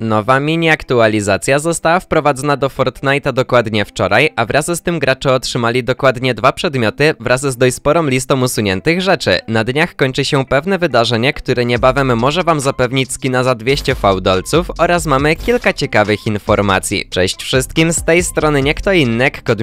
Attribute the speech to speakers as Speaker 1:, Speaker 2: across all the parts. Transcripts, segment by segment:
Speaker 1: Nowa mini-aktualizacja została wprowadzona do Fortnite'a dokładnie wczoraj, a wraz z tym gracze otrzymali dokładnie dwa przedmioty wraz z dość sporą listą usuniętych rzeczy. Na dniach kończy się pewne wydarzenie, które niebawem może wam zapewnić skina za 200 dolców, oraz mamy kilka ciekawych informacji. Cześć wszystkim, z tej strony nie kto inny, Kod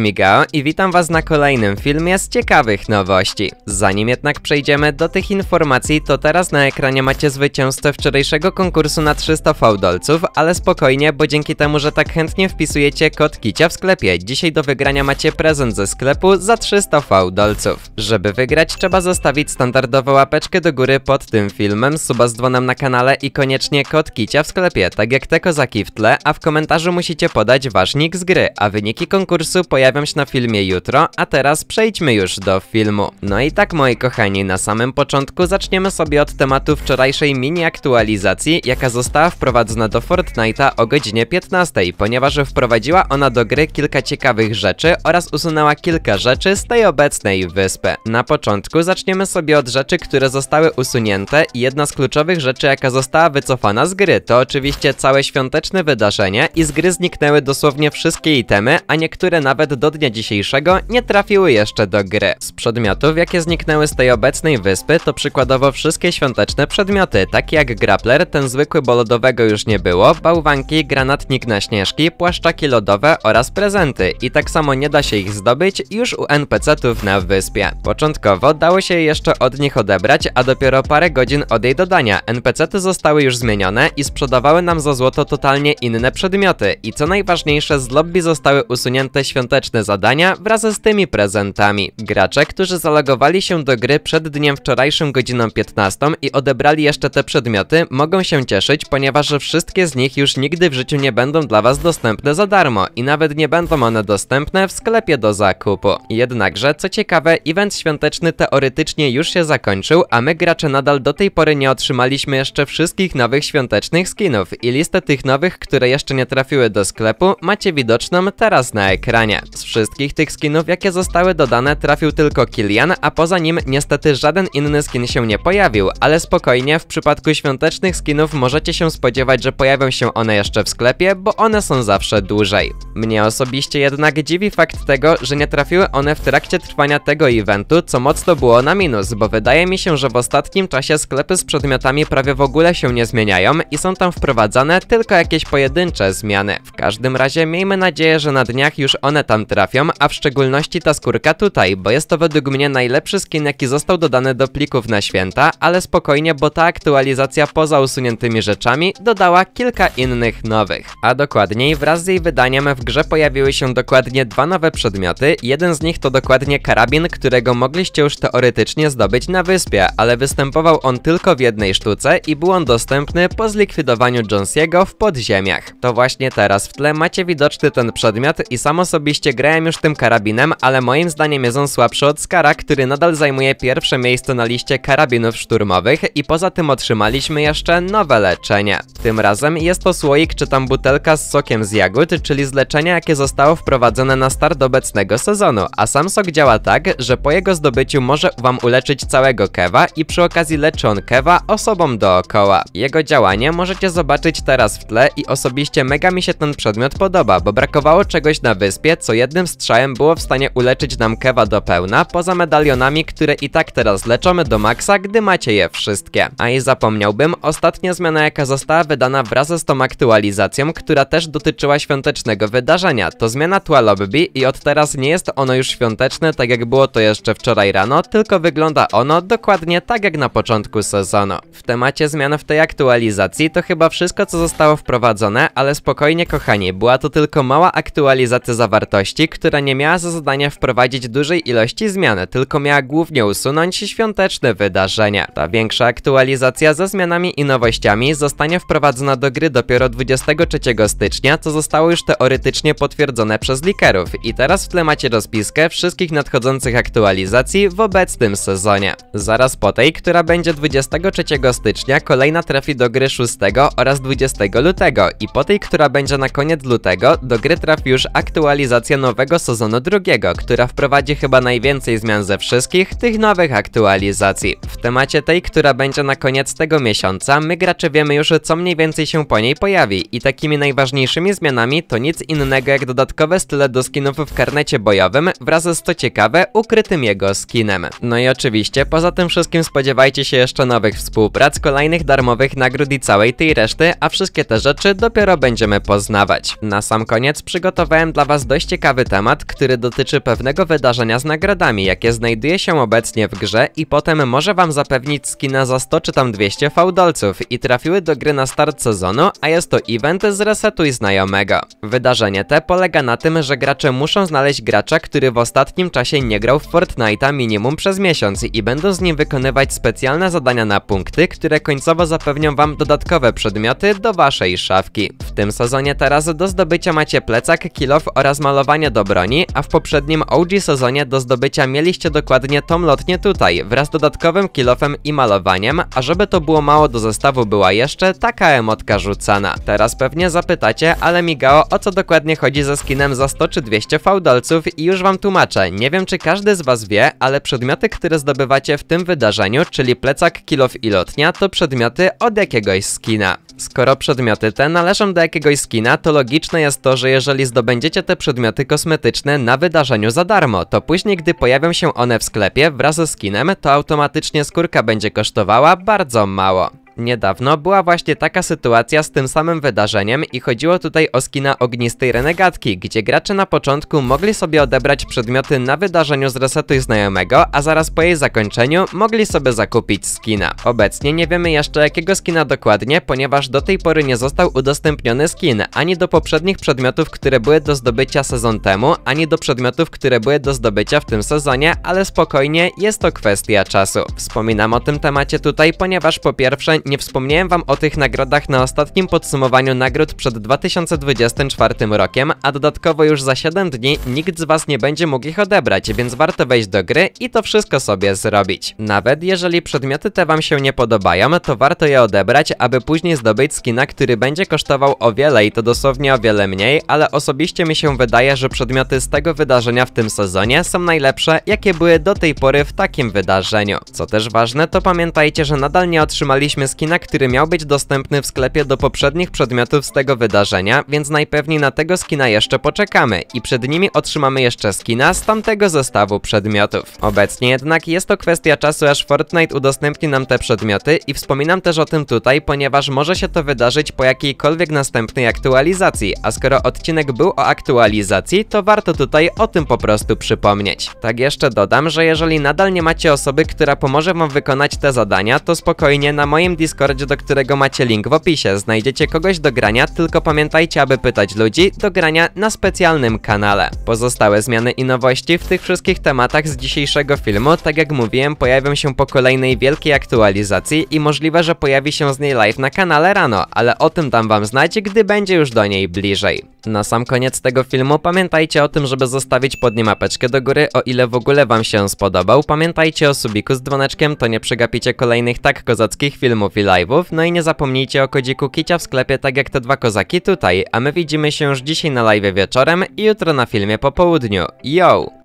Speaker 1: i witam was na kolejnym filmie z ciekawych nowości. Zanim jednak przejdziemy do tych informacji, to teraz na ekranie macie zwycięzcę wczorajszego konkursu na 300 dolców ale spokojnie, bo dzięki temu, że tak chętnie wpisujecie kod Kicia w sklepie. Dzisiaj do wygrania macie prezent ze sklepu za 300 V dolców. Żeby wygrać, trzeba zostawić standardową łapeczkę do góry pod tym filmem, suba z dzwonem na kanale i koniecznie kod Kicia w sklepie, tak jak te kozaki w tle, a w komentarzu musicie podać wasz nick z gry, a wyniki konkursu pojawią się na filmie jutro, a teraz przejdźmy już do filmu. No i tak moi kochani, na samym początku zaczniemy sobie od tematu wczorajszej mini aktualizacji, jaka została wprowadzona do Fortnite'a o godzinie 15, ponieważ wprowadziła ona do gry kilka ciekawych rzeczy oraz usunęła kilka rzeczy z tej obecnej wyspy. Na początku zaczniemy sobie od rzeczy, które zostały usunięte i jedna z kluczowych rzeczy, jaka została wycofana z gry, to oczywiście całe świąteczne wydarzenie i z gry zniknęły dosłownie wszystkie itemy, a niektóre nawet do dnia dzisiejszego nie trafiły jeszcze do gry. Z przedmiotów, jakie zniknęły z tej obecnej wyspy, to przykładowo wszystkie świąteczne przedmioty, takie jak grappler, ten zwykły, bo lodowego już nie było, było bałwanki, granatnik na śnieżki, płaszczaki lodowe oraz prezenty i tak samo nie da się ich zdobyć już u NPC-tów na wyspie. Początkowo dało się jeszcze od nich odebrać, a dopiero parę godzin od jej dodania NPC-ty zostały już zmienione i sprzedawały nam za złoto totalnie inne przedmioty i co najważniejsze z lobby zostały usunięte świąteczne zadania wraz z tymi prezentami. Gracze, którzy zalogowali się do gry przed dniem wczorajszym godziną 15 i odebrali jeszcze te przedmioty mogą się cieszyć, ponieważ wszystkie z z nich już nigdy w życiu nie będą dla was dostępne za darmo i nawet nie będą one dostępne w sklepie do zakupu. Jednakże, co ciekawe, event świąteczny teoretycznie już się zakończył, a my gracze nadal do tej pory nie otrzymaliśmy jeszcze wszystkich nowych świątecznych skinów i listę tych nowych, które jeszcze nie trafiły do sklepu, macie widoczną teraz na ekranie. Z wszystkich tych skinów, jakie zostały dodane, trafił tylko Kilian, a poza nim niestety żaden inny skin się nie pojawił, ale spokojnie, w przypadku świątecznych skinów możecie się spodziewać, że pojawią pojawią się one jeszcze w sklepie, bo one są zawsze dłużej. Mnie osobiście jednak dziwi fakt tego, że nie trafiły one w trakcie trwania tego eventu, co mocno było na minus, bo wydaje mi się, że w ostatnim czasie sklepy z przedmiotami prawie w ogóle się nie zmieniają i są tam wprowadzane tylko jakieś pojedyncze zmiany. W każdym razie miejmy nadzieję, że na dniach już one tam trafią, a w szczególności ta skórka tutaj, bo jest to według mnie najlepszy skin jaki został dodany do plików na święta, ale spokojnie, bo ta aktualizacja poza usuniętymi rzeczami dodała kilka kilka innych nowych. A dokładniej, wraz z jej wydaniem w grze pojawiły się dokładnie dwa nowe przedmioty. Jeden z nich to dokładnie karabin, którego mogliście już teoretycznie zdobyć na wyspie, ale występował on tylko w jednej sztuce i był on dostępny po zlikwidowaniu Jonesiego w podziemiach. To właśnie teraz w tle macie widoczny ten przedmiot i sam osobiście grałem już tym karabinem, ale moim zdaniem jest on słabszy od Skara, który nadal zajmuje pierwsze miejsce na liście karabinów szturmowych i poza tym otrzymaliśmy jeszcze nowe leczenie. Tym razem jest to słoik czy tam butelka z sokiem z jagód, czyli z leczenia jakie zostało wprowadzone na start obecnego sezonu, a sam sok działa tak, że po jego zdobyciu może wam uleczyć całego kewa i przy okazji leczy on kewa osobom dookoła. Jego działanie możecie zobaczyć teraz w tle i osobiście mega mi się ten przedmiot podoba, bo brakowało czegoś na wyspie, co jednym strzałem było w stanie uleczyć nam kewa do pełna, poza medalionami, które i tak teraz leczymy do maksa, gdy macie je wszystkie. A i zapomniałbym, ostatnia zmiana jaka została wydana wraz wraz z tą aktualizacją, która też dotyczyła świątecznego wydarzenia. To zmiana tła lobby i od teraz nie jest ono już świąteczne, tak jak było to jeszcze wczoraj rano, tylko wygląda ono dokładnie tak jak na początku sezonu. W temacie zmian w tej aktualizacji to chyba wszystko co zostało wprowadzone, ale spokojnie kochani, była to tylko mała aktualizacja zawartości, która nie miała za zadanie wprowadzić dużej ilości zmian, tylko miała głównie usunąć świąteczne wydarzenia. Ta większa aktualizacja ze zmianami i nowościami zostanie wprowadzona do gry dopiero 23 stycznia, co zostało już teoretycznie potwierdzone przez likerów i teraz w tle macie rozpiskę wszystkich nadchodzących aktualizacji w obecnym sezonie. Zaraz po tej, która będzie 23 stycznia, kolejna trafi do gry 6 oraz 20 lutego i po tej, która będzie na koniec lutego, do gry trafi już aktualizacja nowego sezonu drugiego, która wprowadzi chyba najwięcej zmian ze wszystkich tych nowych aktualizacji. W temacie tej, która będzie na koniec tego miesiąca, my gracze wiemy już co mniej więcej się po niej pojawi i takimi najważniejszymi zmianami to nic innego jak dodatkowe style do skinów w karnecie bojowym wraz z to ciekawe ukrytym jego skinem. No i oczywiście poza tym wszystkim spodziewajcie się jeszcze nowych współprac, kolejnych darmowych nagród i całej tej reszty, a wszystkie te rzeczy dopiero będziemy poznawać. Na sam koniec przygotowałem dla was dość ciekawy temat, który dotyczy pewnego wydarzenia z nagrodami, jakie znajduje się obecnie w grze i potem może wam zapewnić skina za 100 czy tam 200 fałdolców i trafiły do gry na start sezonu sezonu, a jest to event z Resetuj Znajomego. Wydarzenie te polega na tym, że gracze muszą znaleźć gracza, który w ostatnim czasie nie grał w Fortnite'a minimum przez miesiąc i będą z nim wykonywać specjalne zadania na punkty, które końcowo zapewnią wam dodatkowe przedmioty do waszej szafki. W tym sezonie teraz do zdobycia macie plecak, kilof oraz malowanie do broni, a w poprzednim OG sezonie do zdobycia mieliście dokładnie tą lotnię tutaj, wraz z dodatkowym kilofem i malowaniem, a żeby to było mało do zestawu była jeszcze taka emotka narzucana. Teraz pewnie zapytacie, ale migało o co dokładnie chodzi ze skinem za 100 czy 200 fałdolców i już wam tłumaczę. Nie wiem czy każdy z was wie, ale przedmioty, które zdobywacie w tym wydarzeniu, czyli plecak, kilof i lotnia, to przedmioty od jakiegoś skina. Skoro przedmioty te należą do jakiegoś skina, to logiczne jest to, że jeżeli zdobędziecie te przedmioty kosmetyczne na wydarzeniu za darmo, to później gdy pojawią się one w sklepie wraz ze skinem, to automatycznie skórka będzie kosztowała bardzo mało niedawno była właśnie taka sytuacja z tym samym wydarzeniem i chodziło tutaj o skina ognistej renegatki, gdzie gracze na początku mogli sobie odebrać przedmioty na wydarzeniu z resetu znajomego, a zaraz po jej zakończeniu mogli sobie zakupić skina. Obecnie nie wiemy jeszcze jakiego skina dokładnie, ponieważ do tej pory nie został udostępniony skin, ani do poprzednich przedmiotów, które były do zdobycia sezon temu, ani do przedmiotów, które były do zdobycia w tym sezonie, ale spokojnie, jest to kwestia czasu. Wspominam o tym temacie tutaj, ponieważ po pierwsze nie wspomniałem wam o tych nagrodach na ostatnim podsumowaniu nagród przed 2024 rokiem, a dodatkowo już za 7 dni nikt z was nie będzie mógł ich odebrać, więc warto wejść do gry i to wszystko sobie zrobić. Nawet jeżeli przedmioty te wam się nie podobają, to warto je odebrać, aby później zdobyć skina, który będzie kosztował o wiele i to dosłownie o wiele mniej, ale osobiście mi się wydaje, że przedmioty z tego wydarzenia w tym sezonie są najlepsze, jakie były do tej pory w takim wydarzeniu. Co też ważne, to pamiętajcie, że nadal nie otrzymaliśmy skina, który miał być dostępny w sklepie do poprzednich przedmiotów z tego wydarzenia, więc najpewniej na tego skina jeszcze poczekamy i przed nimi otrzymamy jeszcze skina z tamtego zestawu przedmiotów. Obecnie jednak jest to kwestia czasu, aż Fortnite udostępni nam te przedmioty i wspominam też o tym tutaj, ponieważ może się to wydarzyć po jakiejkolwiek następnej aktualizacji, a skoro odcinek był o aktualizacji, to warto tutaj o tym po prostu przypomnieć. Tak jeszcze dodam, że jeżeli nadal nie macie osoby, która pomoże wam wykonać te zadania, to spokojnie na moim Discordzie, do którego macie link w opisie. Znajdziecie kogoś do grania, tylko pamiętajcie, aby pytać ludzi do grania na specjalnym kanale. Pozostałe zmiany i nowości w tych wszystkich tematach z dzisiejszego filmu, tak jak mówiłem, pojawią się po kolejnej wielkiej aktualizacji i możliwe, że pojawi się z niej live na kanale rano, ale o tym dam wam znać, gdy będzie już do niej bliżej. Na sam koniec tego filmu pamiętajcie o tym, żeby zostawić pod nim mapeczkę do góry, o ile w ogóle wam się spodobał. Pamiętajcie o subiku z dzwoneczkiem, to nie przegapicie kolejnych tak kozackich filmów i live'ów, no i nie zapomnijcie o kodziku Kicia w sklepie tak jak te dwa kozaki tutaj, a my widzimy się już dzisiaj na live wieczorem i jutro na filmie po południu. Yo!